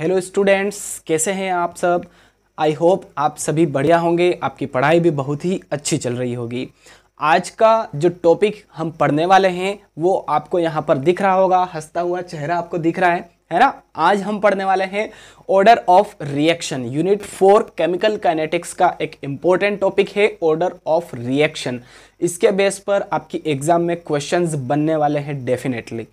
hello students कैसे हैं आप सब आई होप आप सभी बढ़िया होंगे आपकी पढ़ाई भी बहुत ही अच्छी चल रही होगी आज का जो टॉपिक हम पढ़ने वाले हैं वो आपको यहाँ पर दिख रहा होगा हंसता हुआ चेहरा आपको दिख रहा है है ना आज हम पढ़ने वाले हैं order of reaction unit four chemical kinetics का एक इम्पोर्टेंट टॉपिक है ऑर्डर ऑफ रिएक्शन इसके बेस पर आपकी एग्जाम में क्वेश्चंस बनने वाले हैं definitely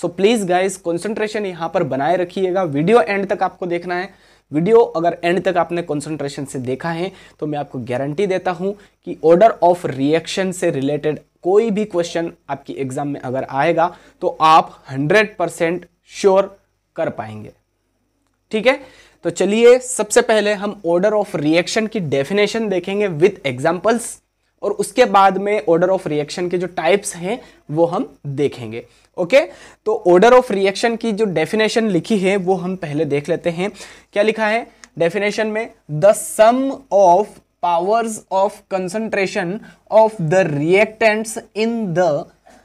so please guys concentration यहाँ पर बनाए रखिएगा वीडियो एंड तक आपको देखना है वीडियो अगर एंड तक आपने कॉन्सेंट्रेशन से देखा है तो मैं आपको गारंटी देता हूँ कि ऑर्डर ऑफ रिएक्शन से रिलेटेड कोई भी क्वेश्चन आपकी एग्जाम में अगर आएगा तो आप 100 परसेंट श्योर कर पाएंगे ठीक है तो चलिए सबसे पहले हम ऑर्डर ऑफ रिएक्शन की डेफिनेशन देखेंगे विथ एग्जाम्पल्स और उसके बाद में ऑर्डर ऑफ रिएक्शन के जो टाइप्स हैं वो हम देखेंगे ओके तो ऑर्डर ऑफ रिएक्शन की जो डेफिनेशन लिखी है वो हम पहले देख लेते हैं क्या लिखा है डेफिनेशन में the sum of powers of concentration of the reactants in the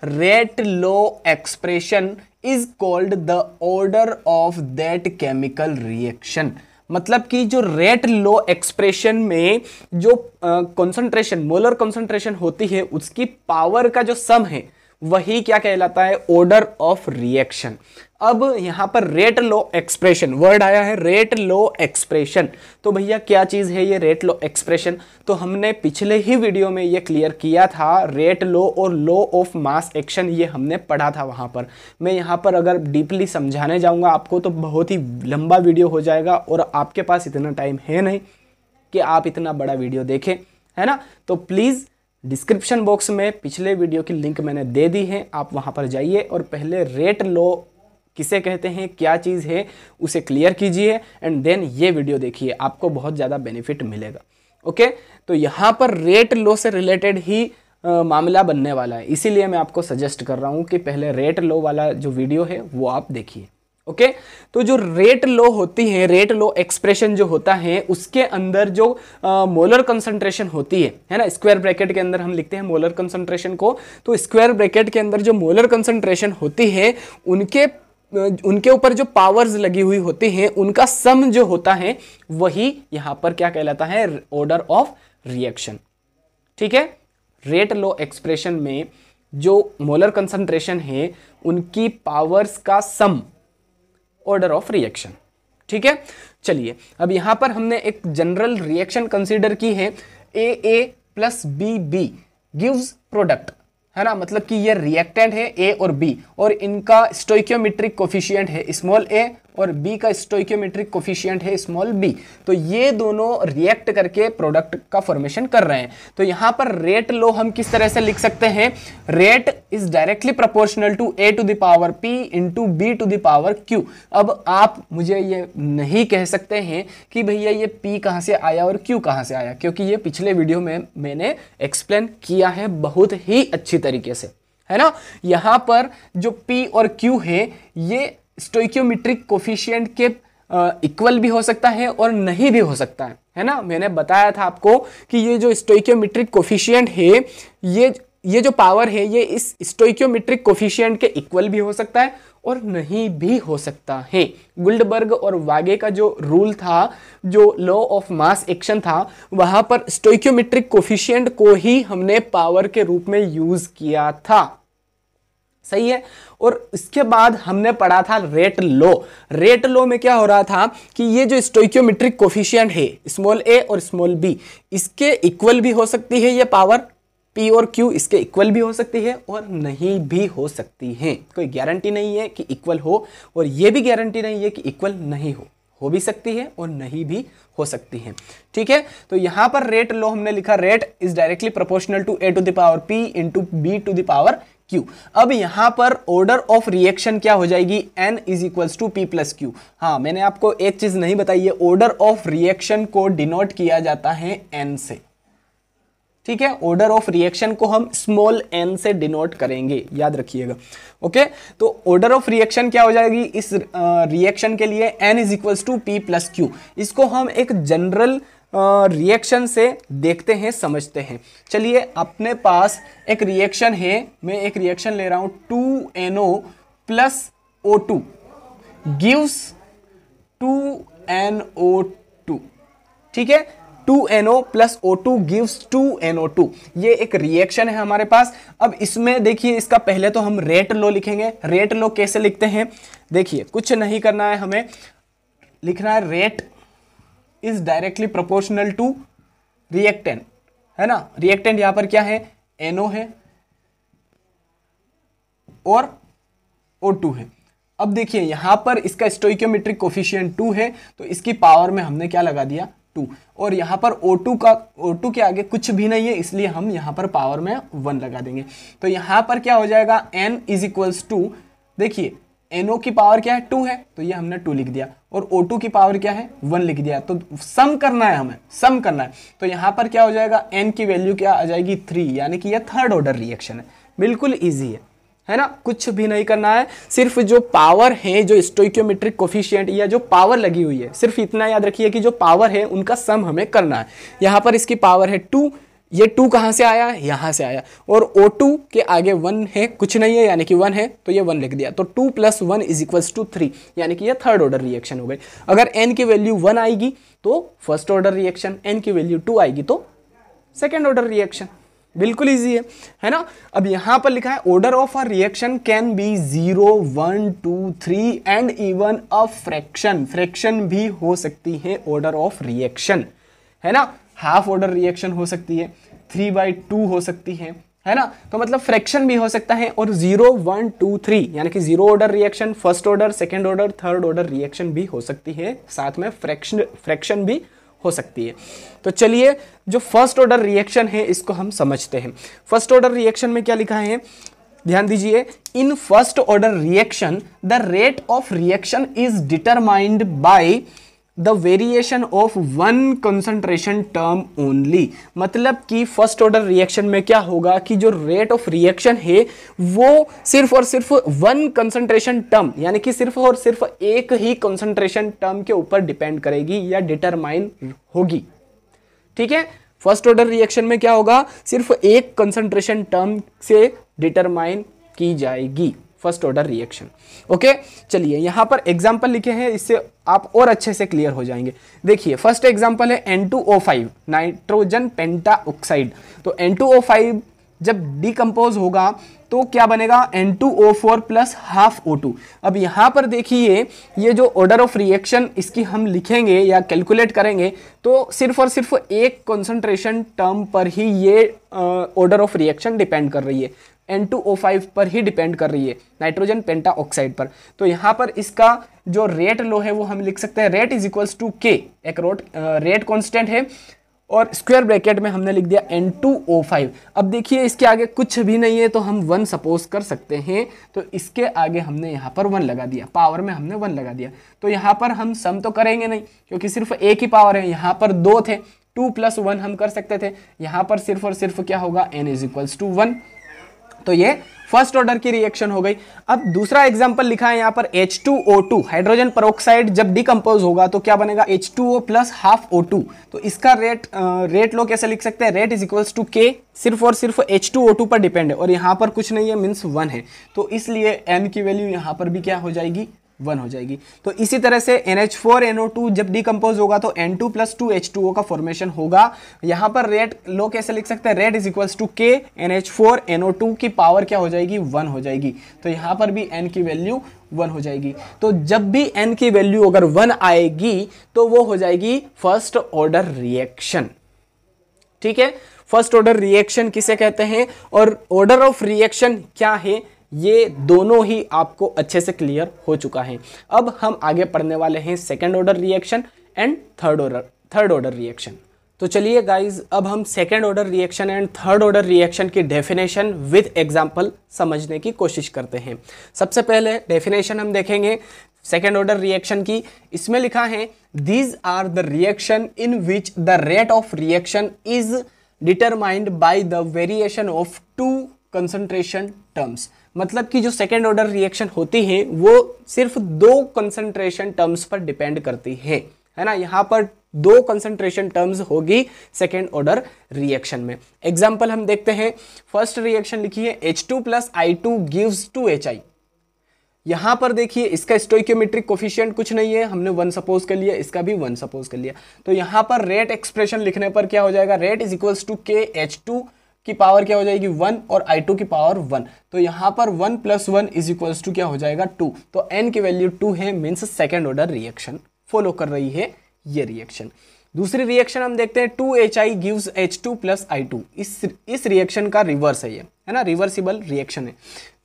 rate law expression is called the order of that chemical reaction मतलब कि जो रेट लो एक्सप्रेशन में जो कंसंट्रेशन मोलर कंसंट्रेशन होती है उसकी पावर का जो सम है वही क्या कहलाता है ऑर्डर ऑफ रिएक्शन अब यहाँ पर रेट लो एक्सप्रेशन वर्ड आया है रेट लो एक्सप्रेशन तो भैया क्या चीज़ है ये रेट लो एक्सप्रेशन तो हमने पिछले ही वीडियो में ये क्लियर किया था रेट लो और लो ऑफ मास एक्शन ये हमने पढ़ा था वहां पर मैं यहाँ पर अगर डीपली समझाने जाऊँगा आपको तो बहुत ही लंबा वीडियो हो जाएगा और आपके पास इतना टाइम है नहीं कि आप इतना बड़ा वीडियो देखें है ना तो प्लीज़ डिस्क्रिप्शन बॉक्स में पिछले वीडियो की लिंक मैंने दे दी है आप वहाँ पर जाइए और पहले रेट लो किसे कहते हैं क्या चीज़ है उसे क्लियर कीजिए एंड देन ये वीडियो देखिए आपको बहुत ज़्यादा बेनिफिट मिलेगा ओके तो यहाँ पर रेट लो से रिलेटेड ही आ, मामला बनने वाला है इसीलिए मैं आपको सजेस्ट कर रहा हूँ कि पहले रेट लो वाला जो वीडियो है वो आप देखिए ओके तो जो रेट लो होती है रेट लो एक्सप्रेशन जो होता है उसके अंदर जो मोलर कंसंट्रेशन होती है है ना स्क्वायर ब्रैकेट के अंदर हम लिखते हैं मोलर कंसंट्रेशन को तो स्क्वायर ब्रैकेट के अंदर जो मोलर कंसंट्रेशन होती है उनके उनके ऊपर जो पावर्स लगी हुई होती हैं उनका सम जो होता है वही यहाँ पर क्या कहलाता है ऑर्डर ऑफ रिएक्शन ठीक है रेट लो एक्सप्रेशन में जो मोलर कंसंट्रेशन है उनकी पावर्स का सम ऑर्डर ऑफ रिएक्शन ठीक है चलिए अब यहां पर हमने एक जनरल रिएक्शन कंसिडर की है A A plus B B gives product है ना मतलब कि ये रिएक्टेंट है ए और बी और इनका स्टोइक्योमेट्रिक कोफिशियंट है स्मॉल ए और बी का स्टोक्योमेट्रिक कोफिशियंट है स्मॉल बी तो ये दोनों रिएक्ट करके प्रोडक्ट का फॉर्मेशन कर रहे हैं तो यहां पर रेट लो हम किस तरह से लिख सकते हैं rate is directly proportional to A to the power P into B to the power Q अब आप मुझे ये नहीं कह सकते हैं कि भैया ये पी कहाँ से आया और क्यू कहाँ से आया क्योंकि ये पिछले वीडियो में मैंने एक्सप्लेन किया है बहुत ही अच्छी तरीके से है ना यहाँ पर जो P और Q है ये स्टोइक्योमेट्रिक कोफिशियंट के इक्वल भी हो सकता है और नहीं भी हो सकता है है ना मैंने बताया था आपको कि ये जो स्टोइक्योमेट्रिक कोफिशियंट है ये ये जो पावर है ये इस स्टोइक्योमेट्रिक कोफिशियंट के इक्वल भी हो सकता है और नहीं भी हो सकता है गुल्डबर्ग और वागे का जो रूल था जो लॉ ऑफ मास एक्शन था वहाँ पर स्टोइक्योमेट्रिक कोफिशियंट को ही हमने पावर के रूप में यूज़ किया था सही है और इसके बाद हमने पढ़ा था रेट लो रेट लो में क्या हो रहा था कि ये जो स्टोइक्योमेट्रिक कोफिशियंट है स्मॉल ए और स्मॉल बी इसके इक्वल भी हो सकती है ये पावर पी और क्यू इसके इक्वल भी हो सकती है और नहीं भी हो सकती है कोई गारंटी नहीं है कि इक्वल हो और ये भी गारंटी नहीं है कि इक्वल नहीं हो हो भी सकती है और नहीं भी हो सकती हैं ठीक है तो यहाँ पर रेट लो हमने लिखा rate is directly proportional to A to the power P into B to the power Q अब यहां पर ऑर्डर ऑफ रिएक्शन क्या हो जाएगी N is equals to P plus Q हाँ मैंने आपको एक चीज नहीं बताई है ऑर्डर ऑफ रिएक्शन को डिनोट किया जाता है एन से ठीक है ऑर्डर ऑफ रिएक्शन को हम स्मॉल एन से डिनोट करेंगे याद रखिएगा ओके तो ऑर्डर ऑफ रिएक्शन क्या हो जाएगी इस रिएक्शन के लिए N is equals to P plus Q इसको हम एक जनरल रिएक्शन से देखते हैं समझते हैं चलिए अपने पास एक रिएक्शन है मैं एक रिएक्शन ले रहा हूँ two N O plus O two gives two N O two ठीक है two N O plus O two gives two N O two ये एक रिएक्शन है हमारे पास अब इसमें देखिए इसका पहले तो हम रेट लो लिखेंगे रेट लो कैसे लिखते हैं देखिए कुछ नहीं करना है हमें लिखना है rate is directly proportional to reactant है ना रिएक्टेंट यहां पर क्या है एनओ NO है और ओ टू है अब देखिए यहां पर इसका स्टोइक्योमेट्रिक कोफिशियंट टू है तो इसकी पावर में हमने क्या लगा दिया टू और यहाँ पर ओ टू का ओ टू के आगे कुछ भी नहीं है इसलिए हम यहाँ पर पावर में वन लगा देंगे तो यहाँ पर क्या हो जाएगा एन इज इक्वल्स टू देखिए एन की पावर क्या है टू है तो ये हमने टू लिख दिया और ओ टू की पावर क्या है वन लिख दिया तो सम करना है हमें सम करना है तो यहाँ पर क्या हो जाएगा एन की वैल्यू क्या आ जाएगी थ्री यानी कि यह थर्ड ऑर्डर रिएक्शन है बिल्कुल ईजी है है ना कुछ भी नहीं करना है सिर्फ जो पावर है जो स्टोक्योमेट्रिक कोफिशियंट या जो पावर लगी हुई है सिर्फ इतना याद रखिए कि जो पावर है उनका सम हमें करना है यहाँ पर इसकी पावर है टू ये टू कहाँ से आया यहाँ से आया और ओ टू के आगे वन है कुछ नहीं है यानी कि वन है तो ये वन लिख दिया तो two plus one is equals to three यानी कि ये थर्ड ऑर्डर रिएक्शन हो गई अगर एन की वैल्यू वन आएगी तो फर्स्ट ऑर्डर रिएक्शन एन की वैल्यू टू आएगी तो सेकेंड ऑर्डर रिएक्शन बिल्कुल इजी है है ना अब यहां पर लिखा है order of a reaction can be zero one two three and even a fraction fraction भी हो सकती है ऑर्डर ऑफ रिएक्शन है ना हाफ ऑर्डर रिएक्शन हो सकती है थ्री बाई टू हो सकती है है ना तो मतलब फ्रैक्शन भी हो सकता है और जीरो वन टू थ्री यानी कि zero order reaction first order second order third order reaction भी हो सकती है साथ में फ्रैक्शन फ्रैक्शन भी हो सकती है तो चलिए जो फर्स्ट ऑर्डर रिएक्शन है इसको हम समझते हैं फर्स्ट ऑर्डर रिएक्शन में क्या लिखा है ध्यान दीजिए in first order reaction the rate of reaction is determined by the variation of one concentration term only मतलब कि फर्स्ट ऑर्डर रिएक्शन में क्या होगा कि जो रेट ऑफ रिएक्शन है वो सिर्फ और सिर्फ वन कंसंट्रेशन टर्म यानी कि सिर्फ और सिर्फ एक ही कंसंट्रेशन टर्म के ऊपर डिपेंड करेगी या डिटरमाइन होगी ठीक है फर्स्ट ऑर्डर रिएक्शन में क्या होगा सिर्फ एक कंसंट्रेशन टर्म से डिटरमाइन की जाएगी फर्स्ट ऑर्डर रिएक्शन ओके चलिए यहाँ पर एग्जाम्पल लिखे हैं इससे आप और अच्छे से क्लियर हो जाएंगे देखिए फर्स्ट एग्जाम्पल है N two O five nitrogen penta oxide तो एन टू ओ फाइव जब डिकम्पोज होगा तो क्या बनेगा N two O four plus half O two अब यहाँ पर देखिए ये जो ऑर्डर ऑफ रिएक्शन इसकी हम लिखेंगे या कैलकुलेट करेंगे तो सिर्फ और सिर्फ एक कॉन्सेंट्रेशन टर्म पर ही ये ऑर्डर ऑफ रिएक्शन डिपेंड कर रही है N2O5 पर ही डिपेंड कर रही है नाइट्रोजन पेंटा ऑक्साइड पर तो यहाँ पर इसका जो रेट लो है वो हम लिख सकते हैं रेट इज इक्वल्स टू के एक रोट रेट कॉन्स्टेंट है और स्क्वायर ब्रैकेट में हमने लिख दिया N2O5 अब देखिए इसके आगे कुछ भी नहीं है तो हम वन सपोज कर सकते हैं तो इसके आगे हमने यहाँ पर वन लगा दिया पावर में हमने वन लगा दिया तो यहाँ पर हम सम तो करेंगे नहीं क्योंकि सिर्फ एक ही पावर है यहाँ पर दो थे टू प्लस वन हम कर सकते थे यहाँ पर सिर्फ और सिर्फ क्या होगा N is equals to one तो ये फर्स्ट ऑर्डर की रिएक्शन हो गई अब दूसरा एग्जाम्पल लिखा है यहां पर H2O2 हाइड्रोजन परोक्साइड जब डिकम्पोज होगा तो क्या बनेगा H2O प्लस हाफ ओ तो इसका रेट आ, रेट लो कैसे लिख सकते हैं रेट इज इक्वल्स टू के सिर्फ और सिर्फ H2O2 पर डिपेंड है और यहां पर कुछ नहीं है मीन्स वन है तो इसलिए एन की वैल्यू यहां पर भी क्या हो जाएगी वन हो जाएगी तो इसी तरह से N H four N O two जब डिकम्पोज होगा तो N two plus two H two O का फॉर्मेशन होगा यहां पर रेड लो कैसे लिख सकते हैं rate is equal to K N H four N O two की पावर क्या हो जाएगी वन हो जाएगी तो यहां पर भी एन की वैल्यू वन हो जाएगी तो जब भी एन की वैल्यू अगर वन आएगी तो वो हो जाएगी फर्स्ट ऑर्डर रिएक्शन ठीक है फर्स्ट ऑर्डर रिएक्शन किसे कहते हैं और ऑर्डर ऑफ रिएक्शन क्या है ये दोनों ही आपको अच्छे से क्लियर हो चुका है अब हम आगे पढ़ने वाले हैं second order reaction and third order third order reaction तो चलिए गाइज अब हम second order reaction and third order reaction की डेफिनेशन विद एग्जाम्पल समझने की कोशिश करते हैं सबसे पहले डेफिनेशन हम देखेंगे सेकेंड ऑर्डर रिएक्शन की इसमें लिखा है these are the reaction in which the rate of reaction is determined by the variation of two concentration terms मतलब कि जो सेकेंड ऑर्डर रिएक्शन होती हैं वो सिर्फ दो कंसनट्रेशन टर्म्स पर डिपेंड करती है है ना यहाँ पर दो कंसंट्रेशन टर्म्स होगी सेकेंड ऑर्डर रिएक्शन में एग्जाम्पल हम देखते हैं फर्स्ट रिएक्शन लिखी है H two plus I two give two H I यहां पर देखिए इसका स्टोइक्योमेट्रिक कोफिशियंट कुछ नहीं है हमने वन सपोज कर लिया इसका भी वन सपोज कर लिया तो यहां पर रेट एक्सप्रेशन लिखने पर क्या हो जाएगा rate is equals to K H two की पावर क्या हो जाएगी वन और आई टू की पावर वन तो यहाँ पर one plus one is equals to क्या हो जाएगा टू तो एन की वैल्यू टू है means second order reaction follow कर रही है ये रिएक्शन दूसरी रिएक्शन हम देखते हैं two H I gives H two plus I two इस इस रिएक्शन का रिवर्स है ये है ना रिवर्सिबल रिएक्शन है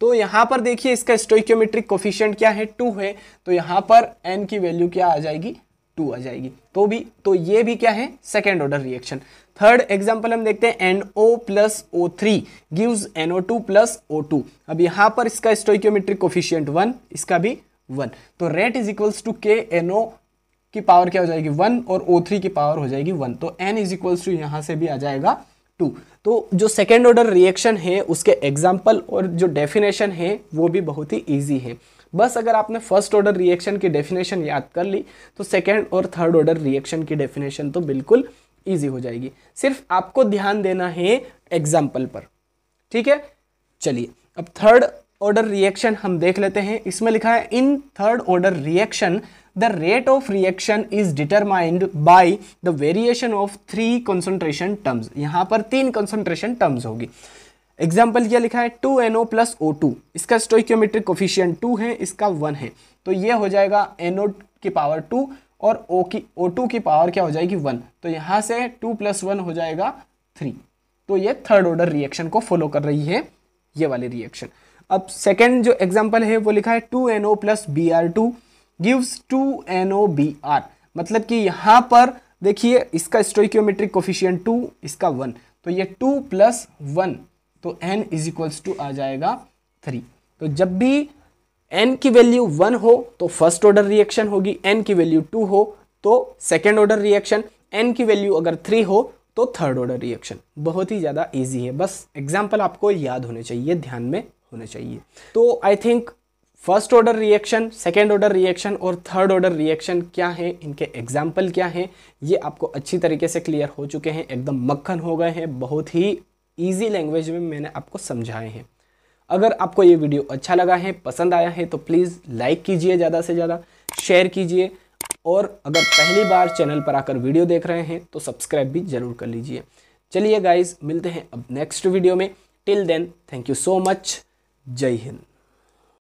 तो यहाँ पर देखिए इसका स्टोक्योमेट्रिक कोफिशियंट क्या है टू है तो यहाँ पर एन की वैल्यू क्या आ जाएगी टू आ जाएगी तो भी तो ये भी क्या है second order reaction third example हम देखते हैं N O plus O three gives N O two plus O two अब यहां पर इसका स्टोक्योमेट्रिक कोफिशियंट वन इसका भी वन तो rate is equals to K N O की पावर क्या हो जाएगी वन और ओ थ्री की पावर हो जाएगी वन तो एन इज इक्वल्स टू यहां से भी आ जाएगा टू तो जो सेकेंड ऑर्डर रिएक्शन है उसके एग्जाम्पल और जो डेफिनेशन है वो भी बहुत ही ईजी है बस अगर आपने फर्स्ट ऑर्डर रिएक्शन की डेफिनेशन याद कर ली तो सेकेंड और थर्ड ऑर्डर रिएक्शन की डेफिनेशन तो बिल्कुल ईजी हो जाएगी सिर्फ आपको ध्यान देना है एग्जाम्पल पर ठीक है चलिए अब थर्ड ऑर्डर रिएक्शन हम देख लेते हैं इसमें लिखा है in third order reaction the rate of reaction is determined by the variation of three concentration terms यहां पर तीन कंसंट्रेशन टर्म्स होगी एग्जाम्पल क्या लिखा है two N O plus O two इसका स्टोक्योमेट्रिक कोफिशियंट टू है इसका वन है तो ये हो जाएगा एन ओ की पावर टू और ओ की ओ टू की पावर क्या हो जाएगी वन तो यहाँ से टू प्लस वन हो जाएगा थ्री तो ये थर्ड ऑर्डर रिएक्शन को फॉलो कर रही है ये वाली रिएक्शन अब सेकेंड जो एग्जाम्पल है वो लिखा है two N O plus B R two gives two N O B R मतलब कि यहाँ पर देखिए इसका स्टोक्योमेट्रिक कोफिशियंट टू इसका वन तो ये टू प्लस वन तो एन इज इक्वल्स टू आ जाएगा थ्री तो जब भी एन की वैल्यू वन हो तो फर्स्ट ऑर्डर रिएक्शन होगी एन की वैल्यू टू हो तो सेकेंड ऑर्डर रिएक्शन एन की वैल्यू अगर थ्री हो तो थर्ड ऑर्डर रिएक्शन बहुत ही ज़्यादा ईजी है बस एग्जाम्पल आपको याद होने चाहिए ध्यान में होने चाहिए तो I think first order reaction second order reaction और थर्ड ऑर्डर रिएक्शन क्या है इनके एग्जाम्पल क्या हैं ये आपको अच्छी तरीके से क्लियर हो चुके हैं एकदम मक्खन हो गए हैं बहुत ही ईजी लैंग्वेज में मैंने आपको समझाए हैं अगर आपको ये वीडियो अच्छा लगा है पसंद आया है तो प्लीज़ लाइक कीजिए ज़्यादा से ज़्यादा शेयर कीजिए और अगर पहली बार चैनल पर आकर वीडियो देख रहे हैं तो सब्सक्राइब भी ज़रूर कर लीजिए चलिए गाइज मिलते हैं अब नेक्स्ट वीडियो में till then thank you so much जय हिंद